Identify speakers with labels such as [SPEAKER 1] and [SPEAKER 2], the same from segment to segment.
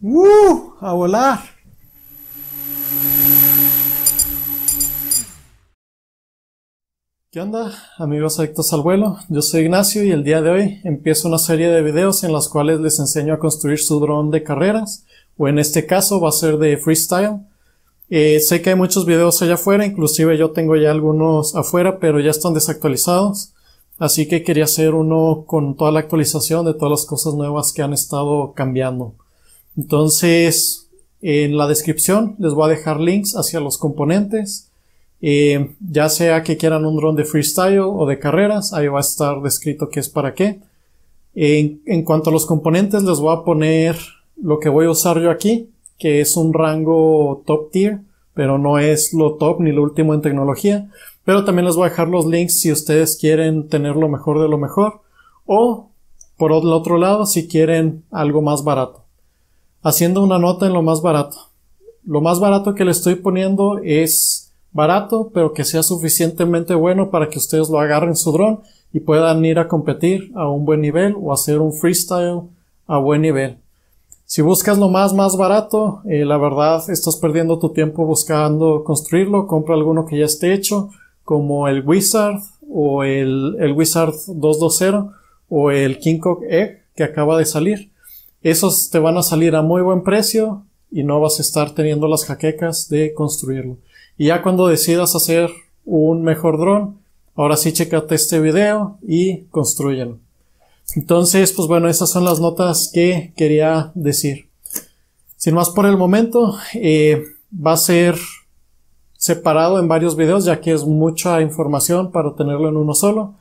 [SPEAKER 1] ¡Uh! ¡A volar! ¿Qué onda amigos adictos al vuelo? Yo soy Ignacio y el día de hoy empiezo una serie de videos en las cuales les enseño a construir su dron de carreras o en este caso va a ser de freestyle. Eh, sé que hay muchos videos allá afuera, inclusive yo tengo ya algunos afuera pero ya están desactualizados. Así que quería hacer uno con toda la actualización de todas las cosas nuevas que han estado cambiando. Entonces, en la descripción les voy a dejar links hacia los componentes. Eh, ya sea que quieran un dron de freestyle o de carreras, ahí va a estar descrito qué es para qué. En, en, cuanto a los componentes, les voy a poner lo que voy a usar yo aquí, que es un rango top tier, pero no es lo top ni lo último en tecnología. Pero también les voy a dejar los links si ustedes quieren tener lo mejor de lo mejor. O, por el otro lado, si quieren algo más barato haciendo una nota en lo más barato. Lo más barato que le estoy poniendo es barato, pero que sea suficientemente bueno para que ustedes lo agarren su dron y puedan ir a competir a un buen nivel o hacer un freestyle a buen nivel. Si buscas lo más más barato, eh, la verdad estás perdiendo tu tiempo buscando construirlo. Compra alguno que ya esté hecho, como el Wizard o el, Wizard 220 o el King E Egg que acaba de salir esos te van a salir a muy buen precio y no vas a estar teniendo las jaquecas de construirlo. Y ya cuando decidas hacer un mejor dron, ahora sí checate este video y construyelo. Entonces, pues bueno, esas son las notas que quería decir. Sin más por el momento, eh, va a ser separado en varios videos ya que es mucha información para tenerlo en uno solo.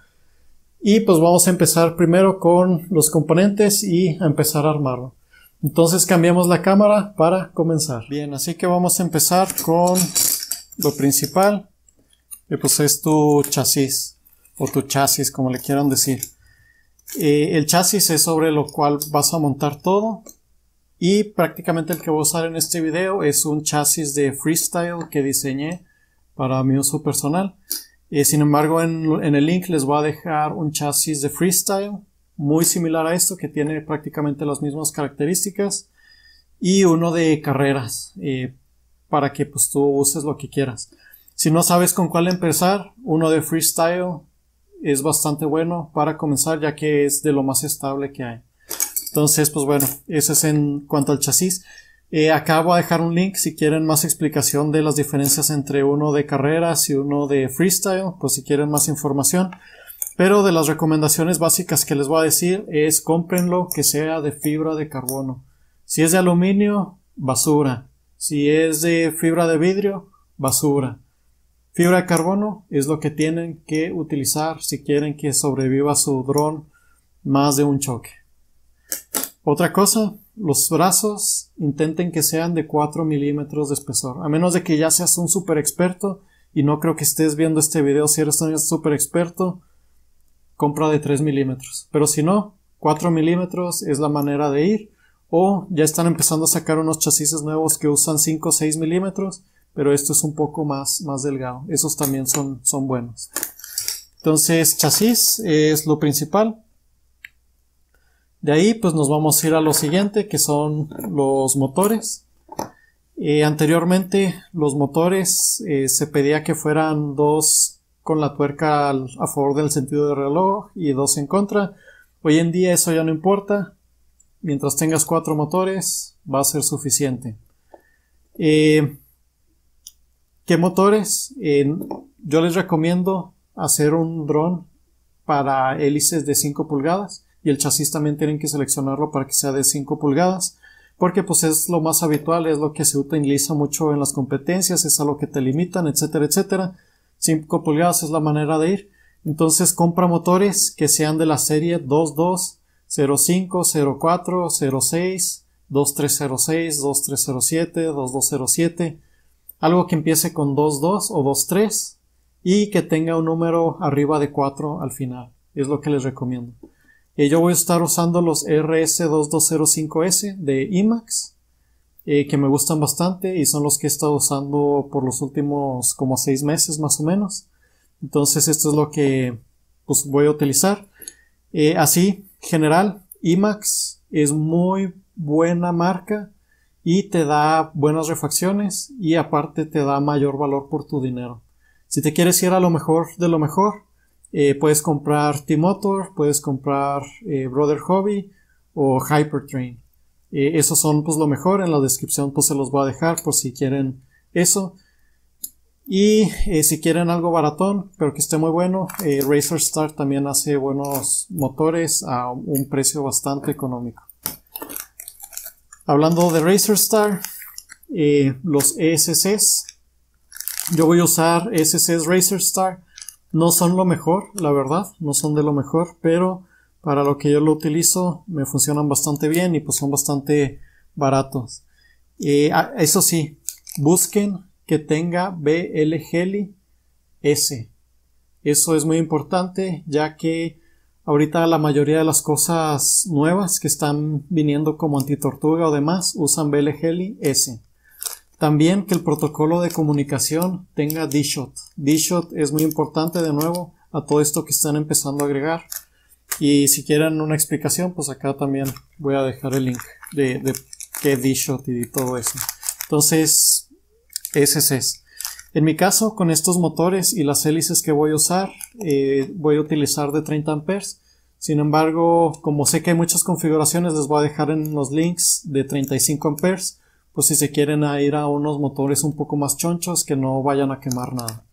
[SPEAKER 1] Y pues vamos a empezar primero con los componentes y a empezar a armarlo. Entonces cambiamos la cámara para comenzar. Bien, así que vamos a empezar con lo principal, que pues es tu chasis, o tu chasis, como le quieran decir. Eh, el chasis es sobre lo cual vas a montar todo. Y prácticamente el que voy a usar en este video es un chasis de freestyle que diseñé para mi uso personal. Eh, sin embargo, en, el link les voy a dejar un chasis de freestyle muy similar a esto, que tiene prácticamente las mismas características, y uno de carreras, eh, para que pues, tú uses lo que quieras. Si no sabes con cuál empezar, uno de freestyle es bastante bueno para comenzar, ya que es de lo más estable que hay. Entonces, pues bueno, eso es en cuanto al chasis. Eh, Acabo de dejar un link si quieren más explicación de las diferencias entre uno de carreras y uno de freestyle, pues si quieren más información. Pero de las recomendaciones básicas que les voy a decir es cómprenlo que sea de fibra de carbono. Si es de aluminio, basura. Si es de fibra de vidrio, basura. Fibra de carbono es lo que tienen que utilizar si quieren que sobreviva su dron más de un choque. Otra cosa, los brazos intenten que sean de 4 milímetros de espesor, a menos de que ya seas un super experto y no creo que estés viendo este video si eres un super experto, compra de 3 milímetros. Pero si no, 4 milímetros es la manera de ir. O ya están empezando a sacar unos chasis nuevos que usan 5 o 6 milímetros, pero esto es un poco más, más delgado. Esos también son, son buenos. Entonces, chasis es lo principal. De ahí pues nos vamos a ir a lo siguiente que son los motores. Eh, anteriormente los motores eh, se pedía que fueran dos con la tuerca a favor del sentido del reloj y dos en contra. Hoy en día eso ya no importa. Mientras tengas cuatro motores va a ser suficiente. Eh, ¿Qué motores? yo les recomiendo hacer un dron para hélices de 5 pulgadas y el chasis también tienen que seleccionarlo para que sea de 5 pulgadas porque pues es lo más habitual, es lo que se utiliza mucho en las competencias, es a lo que te limitan, etcétera, etcétera. 5 pulgadas es la manera de ir. Entonces compra motores que sean de la serie 2205, 04, 06, 2306, 2307, 2207, algo que empiece con 22 o 23 y que tenga un número arriba de 4 al final. Es lo que les recomiendo. Eh, yo voy a estar usando los RS2205S de IMAX, eh, que me gustan bastante y son los que he estado usando por los últimos como seis meses más o menos. Entonces esto es lo que pues, voy a utilizar. Eh, así, general, IMAX es muy buena marca y te da buenas refacciones y aparte te da mayor valor por tu dinero. Si te quieres ir a lo mejor de lo mejor, eh, puedes comprar T-Motor, puedes comprar eh, Brother Hobby o Hypertrain. Eh, esos son pues lo mejor, en la descripción pues se los voy a dejar por si quieren eso. Y si quieren algo baratón, pero que esté muy bueno, Racer Star también hace buenos motores a un precio bastante económico. Hablando de Racer Star, los ESCs, yo voy a usar ESCs Racer Star no son lo mejor, la verdad, no son de lo mejor, pero para lo que yo lo utilizo me funcionan bastante bien y pues son bastante baratos. Eh, ah, eso sí, busquen que tenga BL S. Eso es muy importante ya que ahorita la mayoría de las cosas nuevas que están viniendo como antitortuga o demás usan BL S. También que el protocolo de comunicación tenga DShot. DShot es muy importante de nuevo a todo esto que están empezando a agregar. Y si quieren una explicación, pues acá también voy a dejar el link de, qué DShot y todo eso. Entonces, ese es. En mi caso, con estos motores y las hélices que voy a usar, eh, voy a utilizar de 30 amperes. Sin embargo, como sé que hay muchas configuraciones, les voy a dejar en los links de 35 amperes pues, si se quieren ir a unos motores un poco más chonchos que no vayan a quemar nada.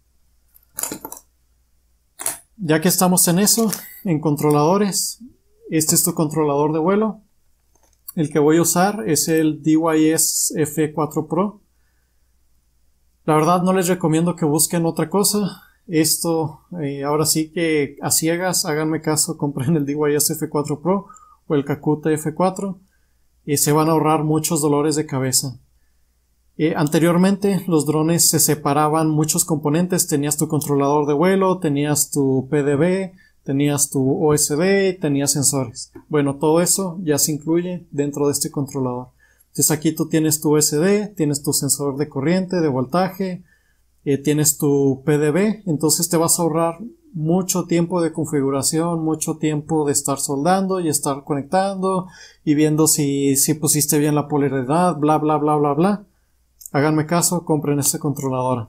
[SPEAKER 1] Ya que estamos en eso, en controladores, este es tu controlador de vuelo. El que voy a usar es el DYS F4 Pro. La verdad no les recomiendo que busquen otra cosa. Esto, eh, ahora sí que a ciegas, háganme caso, compren el DYS F4 Pro o el Kakuta F4. Y se van a ahorrar muchos dolores de cabeza. Eh, anteriormente los drones se separaban muchos componentes, tenías tu controlador de vuelo, tenías tu PDB, tenías tu OSD, tenías sensores. Bueno, todo eso ya se incluye dentro de este controlador. Entonces aquí tú tienes tu OSD, tienes tu sensor de corriente, de voltaje, eh, tienes tu PDB, entonces te vas a ahorrar mucho tiempo de configuración, mucho tiempo de estar soldando y estar conectando y viendo si, pusiste bien la polaridad, bla, bla, bla, bla, bla. Háganme caso, compren esta controladora.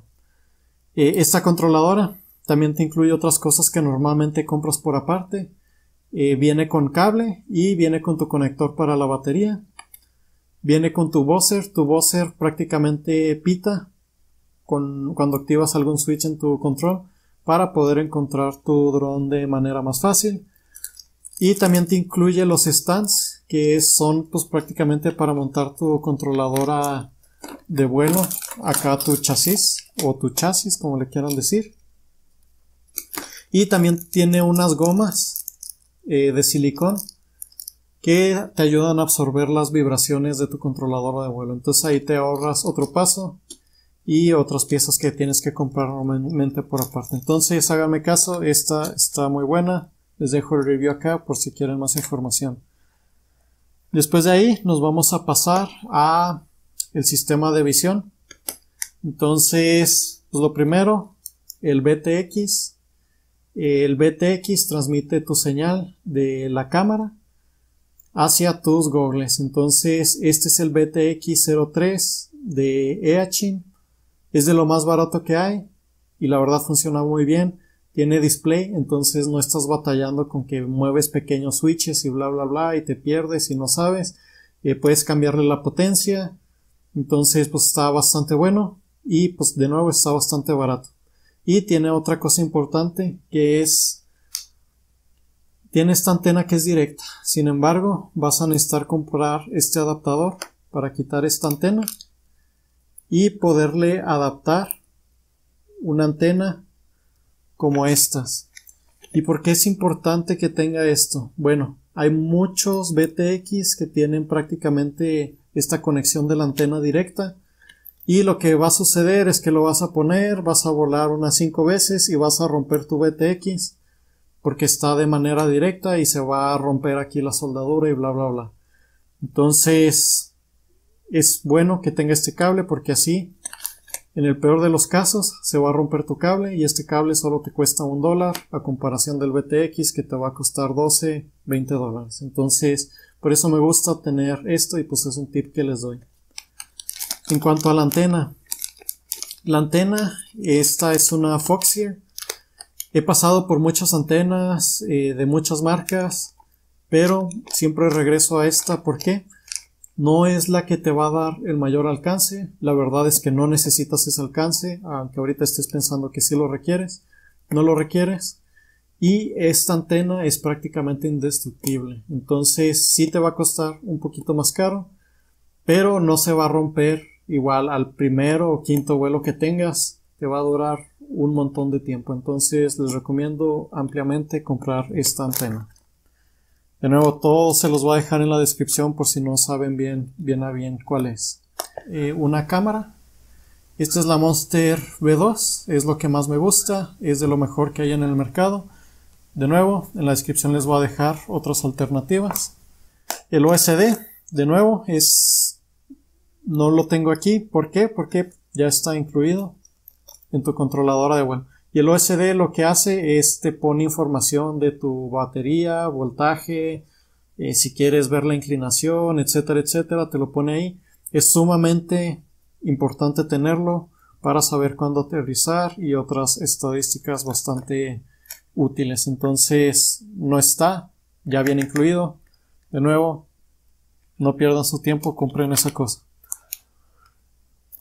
[SPEAKER 1] Eh, esta controladora también te incluye otras cosas que normalmente compras por aparte. Eh, viene con cable y viene con tu conector para la batería. Viene con tu buzzer. Tu buzzer prácticamente pita cuando activas algún switch en tu control para poder encontrar tu dron de manera más fácil. Y también te incluye los stands, que son pues prácticamente para montar tu controladora de vuelo, acá tu chasis o tu chasis, como le quieran decir. Y también tiene unas gomas eh, de silicón que te ayudan a absorber las vibraciones de tu controladora de vuelo. Entonces ahí te ahorras otro paso y otras piezas que tienes que comprar normalmente por aparte. Entonces háganme caso, esta está muy buena. Les dejo el review acá por si quieren más información. Después de ahí nos vamos a pasar a el sistema de visión. Entonces, pues lo primero, el BTX. El BTX transmite tu señal de la cámara hacia tus goggles. Entonces, este es el BTX03 de Eachin es de lo más barato que hay y la verdad funciona muy bien. Tiene display, entonces no estás batallando con que mueves pequeños switches y bla bla bla y te pierdes y no sabes. Eh, puedes cambiarle la potencia. Entonces pues está bastante bueno y pues de nuevo está bastante barato. Y tiene otra cosa importante que es tiene esta antena que es directa. Sin embargo, vas a necesitar comprar este adaptador para quitar esta antena y poderle adaptar una antena como estas. ¿Y por qué es importante que tenga esto? Bueno, hay muchos BTX que tienen prácticamente esta conexión de la antena directa. Y lo que va a suceder es que lo vas a poner, vas a volar unas 5 veces y vas a romper tu BTX porque está de manera directa y se va a romper aquí la soldadura y bla bla bla. Entonces, es bueno que tenga este cable porque así, en el peor de los casos, se va a romper tu cable y este cable solo te cuesta un dólar a comparación del BTX que te va a costar 12, 20 dólares. Entonces, por eso me gusta tener esto y pues es un tip que les doy. En cuanto a la antena, la antena, esta es una Foxier. He pasado por muchas antenas eh, de muchas marcas, pero siempre regreso a esta. ¿Por qué? no es la que te va a dar el mayor alcance. La verdad es que no necesitas ese alcance, aunque ahorita estés pensando que sí lo requieres. No lo requieres. Y esta antena es prácticamente indestructible. Entonces sí te va a costar un poquito más caro, pero no se va a romper igual al primero o quinto vuelo que tengas. Te va a durar un montón de tiempo. Entonces les recomiendo ampliamente comprar esta antena. De nuevo, todo se los voy a dejar en la descripción por si no saben bien, bien a bien cuál es. Eh, una cámara. Esta es la Monster V2, es lo que más me gusta, es de lo mejor que hay en el mercado. De nuevo, en la descripción les voy a dejar otras alternativas. El OSD, de nuevo, es no lo tengo aquí. ¿Por qué? Porque ya está incluido en tu controladora de web. Y el OSD lo que hace es te pone información de tu batería, voltaje, eh, si quieres ver la inclinación, etcétera, etcétera, te lo pone ahí. Es sumamente importante tenerlo para saber cuándo aterrizar y otras estadísticas bastante útiles. Entonces, no está, ya viene incluido. De nuevo, no pierdan su tiempo, compren esa cosa.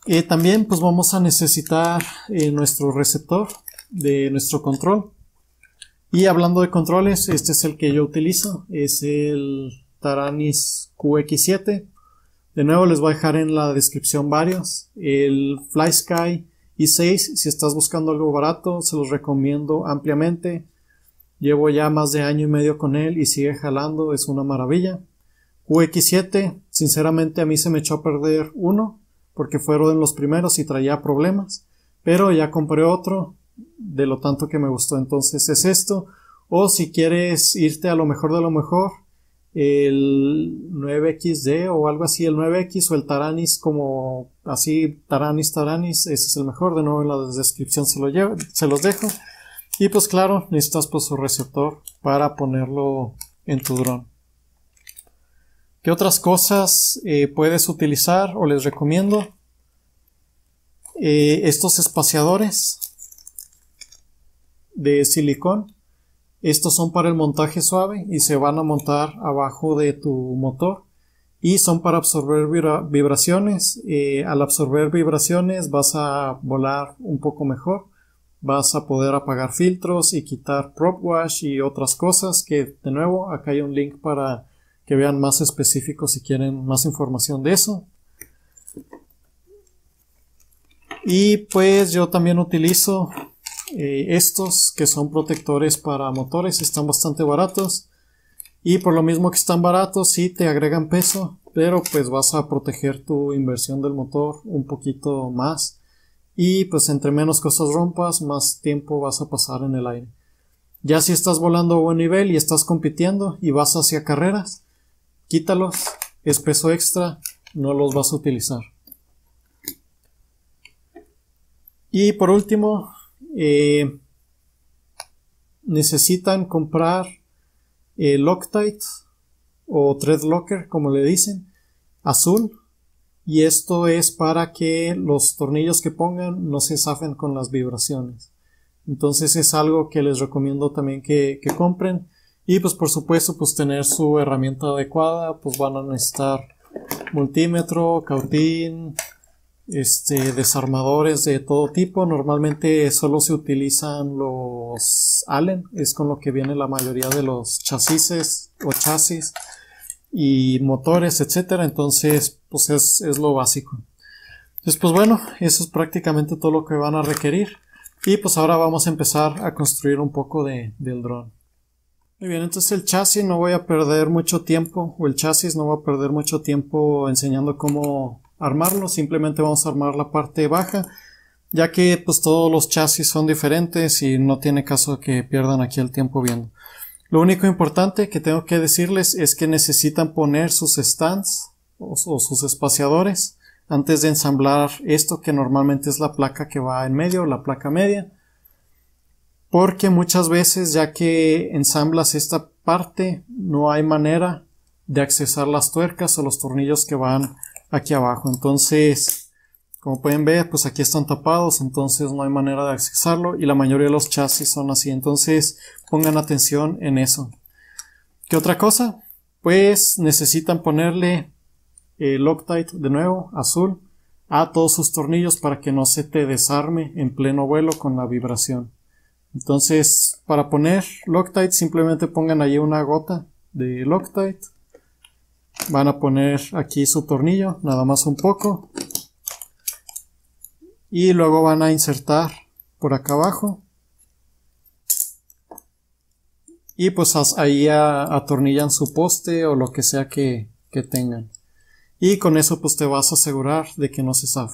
[SPEAKER 1] Eh, también pues vamos a necesitar eh, nuestro receptor de nuestro control. Y hablando de controles, este es el que yo utilizo, es el Taranis QX7. De nuevo les voy a dejar en la descripción varios. El FlySky i6, si estás buscando algo barato, se los recomiendo ampliamente. Llevo ya más de año y medio con él y sigue jalando, es una maravilla. QX7, sinceramente a mí se me echó a perder uno, porque fueron los primeros y traía problemas, pero ya compré otro de lo tanto que me gustó. Entonces es esto. O si quieres irte a lo mejor de lo mejor, el 9XD o algo así, el 9X o el Taranis como así, Taranis, Taranis, ese es el mejor, de nuevo en la descripción se, lo se los dejo. Y pues claro, necesitas pues su receptor para ponerlo en tu dron. ¿Qué otras cosas eh, puedes utilizar o les recomiendo? Eh, estos espaciadores de silicón. Estos son para el montaje suave y se van a montar abajo de tu motor y son para absorber vibraciones. Eh, al absorber vibraciones vas a volar un poco mejor. Vas a poder apagar filtros y quitar prop wash y otras cosas que de nuevo acá hay un link para que vean más específico si quieren más información de eso. Y pues yo también utilizo eh, estos que son protectores para motores están bastante baratos. Y por lo mismo que están baratos, sí te agregan peso, pero pues vas a proteger tu inversión del motor un poquito más. Y pues entre menos cosas rompas, más tiempo vas a pasar en el aire. Ya si estás volando a buen nivel y estás compitiendo y vas hacia carreras, quítalos, es peso extra, no los vas a utilizar. Y por último, eh, necesitan comprar eh, Loctite o Threadlocker, como le dicen, azul. Y esto es para que los tornillos que pongan no se zafen con las vibraciones. Entonces es algo que les recomiendo también que, que compren. Y pues por supuesto, pues tener su herramienta adecuada, pues van a necesitar multímetro, cautín, este, desarmadores de todo tipo. Normalmente solo se utilizan los Allen, es con lo que viene la mayoría de los chasis o chasis y motores, etcétera. Entonces, pues es, lo básico. Entonces, pues bueno, eso es prácticamente todo lo que van a requerir. Y pues ahora vamos a empezar a construir un poco del dron. Muy bien, entonces el chasis no voy a perder mucho tiempo, o el chasis no va a perder mucho tiempo enseñando cómo armarlo, simplemente vamos a armar la parte baja, ya que pues todos los chasis son diferentes y no tiene caso que pierdan aquí el tiempo viendo. Lo único importante que tengo que decirles es que necesitan poner sus stands o, sus espaciadores antes de ensamblar esto que normalmente es la placa que va en medio, la placa media porque muchas veces ya que ensamblas esta parte no hay manera de accesar las tuercas o los tornillos que van aquí abajo. Entonces, como pueden ver, pues aquí están tapados, entonces no hay manera de accesarlo y la mayoría de los chasis son así. Entonces, pongan atención en eso. ¿Qué otra cosa? Pues necesitan ponerle eh, Loctite de nuevo, azul, a todos sus tornillos para que no se te desarme en pleno vuelo con la vibración. Entonces, para poner Loctite, simplemente pongan allí una gota de Loctite van a poner aquí su tornillo nada más un poco y luego van a insertar por acá abajo y pues ahí atornillan su poste o lo que sea que, tengan y con eso pues te vas a asegurar de que no se sabe.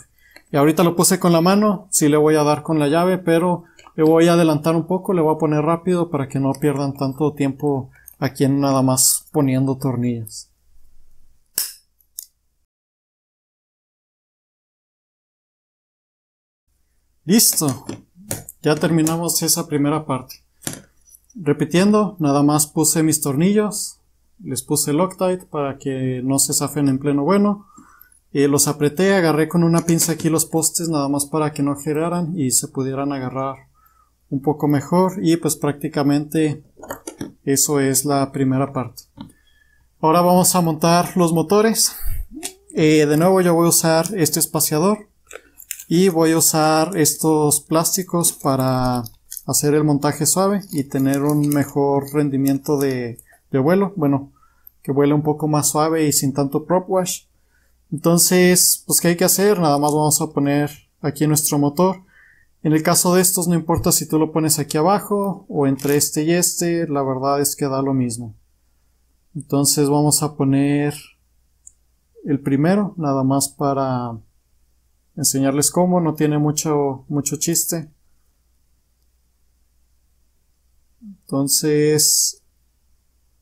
[SPEAKER 1] y ahorita lo puse con la mano sí le voy a dar con la llave pero le voy a adelantar un poco le voy a poner rápido para que no pierdan tanto tiempo aquí en nada más poniendo tornillos Listo. Ya terminamos esa primera parte. Repitiendo, nada más puse mis tornillos, les puse Loctite para que no se zafen en pleno bueno. Eh, los apreté, agarré con una pinza aquí los postes nada más para que no giraran y se pudieran agarrar un poco mejor y pues prácticamente eso es la primera parte. Ahora vamos a montar los motores. Eh, de nuevo yo voy a usar este espaciador y voy a usar estos plásticos para hacer el montaje suave y tener un mejor rendimiento de, vuelo bueno que vuele un poco más suave y sin tanto prop wash entonces pues qué hay que hacer nada más vamos a poner aquí nuestro motor en el caso de estos no importa si tú lo pones aquí abajo o entre este y este la verdad es que da lo mismo entonces vamos a poner el primero nada más para enseñarles cómo, no tiene mucho, mucho chiste. Entonces,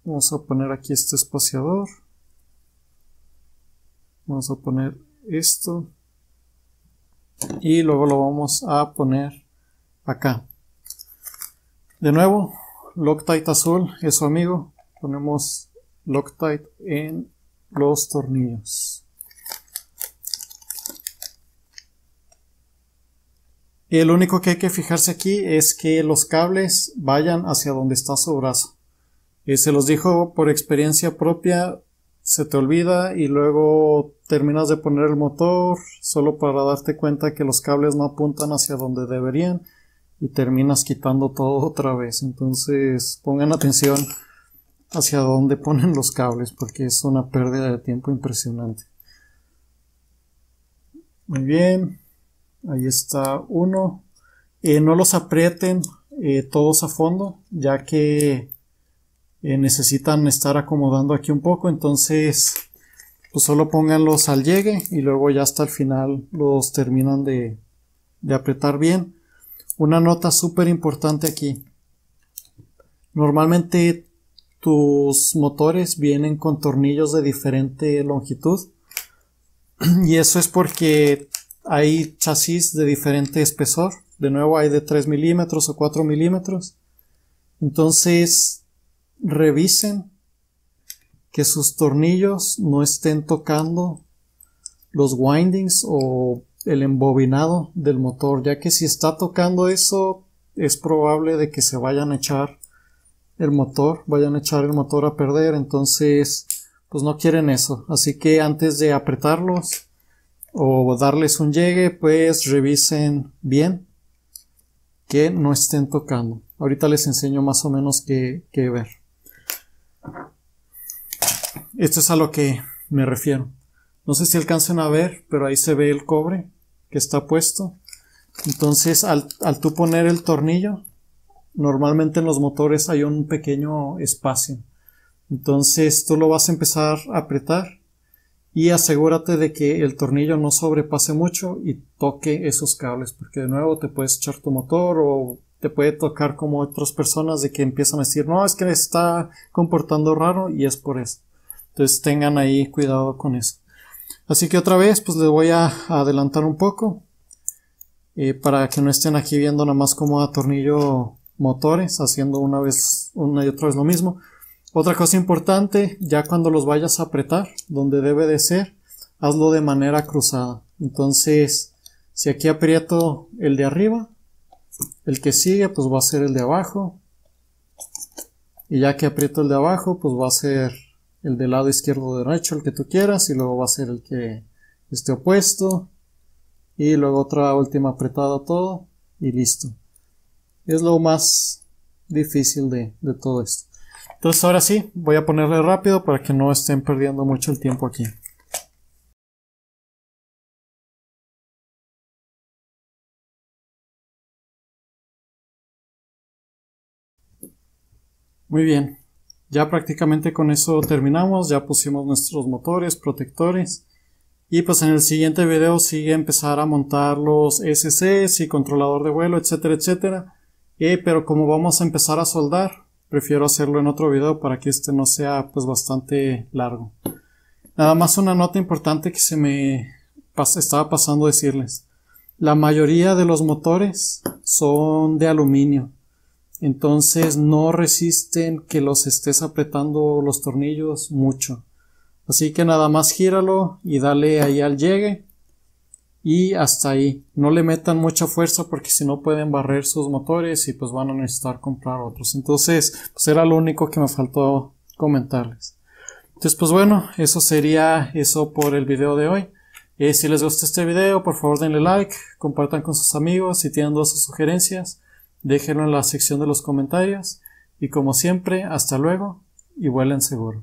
[SPEAKER 1] vamos a poner aquí este espaciador. Vamos a poner esto. Y luego lo vamos a poner acá. De nuevo, Loctite azul eso su amigo. Ponemos Loctite en los tornillos. El único que hay que fijarse aquí es que los cables vayan hacia donde está su brazo. Eh, se los dijo por experiencia propia, se te olvida y luego terminas de poner el motor solo para darte cuenta que los cables no apuntan hacia donde deberían y terminas quitando todo otra vez. Entonces pongan atención hacia dónde ponen los cables porque es una pérdida de tiempo impresionante. Muy bien. Ahí está uno. Eh, no los aprieten eh, todos a fondo, ya que eh, necesitan estar acomodando aquí un poco. Entonces, pues solo pónganlos al llegue y luego ya hasta el final los terminan de, de apretar bien. Una nota súper importante aquí. Normalmente tus motores vienen con tornillos de diferente longitud. Y eso es porque hay chasis de diferente espesor. De nuevo hay de 3 milímetros o 4 milímetros. Entonces, revisen que sus tornillos no estén tocando los windings o el embobinado del motor, ya que si está tocando eso es probable de que se vayan a echar el motor, vayan a echar el motor a perder, entonces pues no quieren eso, así que antes de apretarlos o darles un llegue, pues revisen bien que no estén tocando. Ahorita les enseño más o menos qué, ver. Esto es a lo que me refiero. No sé si alcancen a ver, pero ahí se ve el cobre que está puesto. Entonces, al, al tú poner el tornillo, normalmente en los motores hay un pequeño espacio. Entonces, tú lo vas a empezar a apretar y asegúrate de que el tornillo no sobrepase mucho y toque esos cables porque de nuevo te puedes echar tu motor o te puede tocar como otras personas de que empiezan a decir no es que está comportando raro y es por eso entonces tengan ahí cuidado con eso así que otra vez pues les voy a adelantar un poco eh, para que no estén aquí viendo nada más como atornillo motores haciendo una vez una y otra vez lo mismo otra cosa importante, ya cuando los vayas a apretar, donde debe de ser, hazlo de manera cruzada. Entonces, si aquí aprieto el de arriba, el que sigue pues va a ser el de abajo. Y ya que aprieto el de abajo, pues va a ser el del lado izquierdo o derecho, el que tú quieras, y luego va a ser el que esté opuesto. Y luego otra última apretada todo, y listo. Es lo más difícil de, de todo esto. Entonces ahora sí, voy a ponerle rápido para que no estén perdiendo mucho el tiempo aquí. Muy bien, ya prácticamente con eso terminamos, ya pusimos nuestros motores, protectores y pues en el siguiente video sigue empezar a montar los SCs y controlador de vuelo, etcétera, etcétera. Eh, pero como vamos a empezar a soldar, Prefiero hacerlo en otro video para que este no sea pues bastante largo. Nada más una nota importante que se me estaba pasando decirles. La mayoría de los motores son de aluminio. Entonces no resisten que los estés apretando los tornillos mucho. Así que nada más gíralo y dale ahí al llegue y hasta ahí. No le metan mucha fuerza porque si no pueden barrer sus motores y pues van a necesitar comprar otros. Entonces, pues era lo único que me faltó comentarles. Entonces, pues bueno, eso sería eso por el video de hoy. Eh, si les gusta este video, por favor denle like, compartan con sus amigos, si tienen dos o sugerencias, déjenlo en la sección de los comentarios. Y como siempre, hasta luego y vuelen seguro.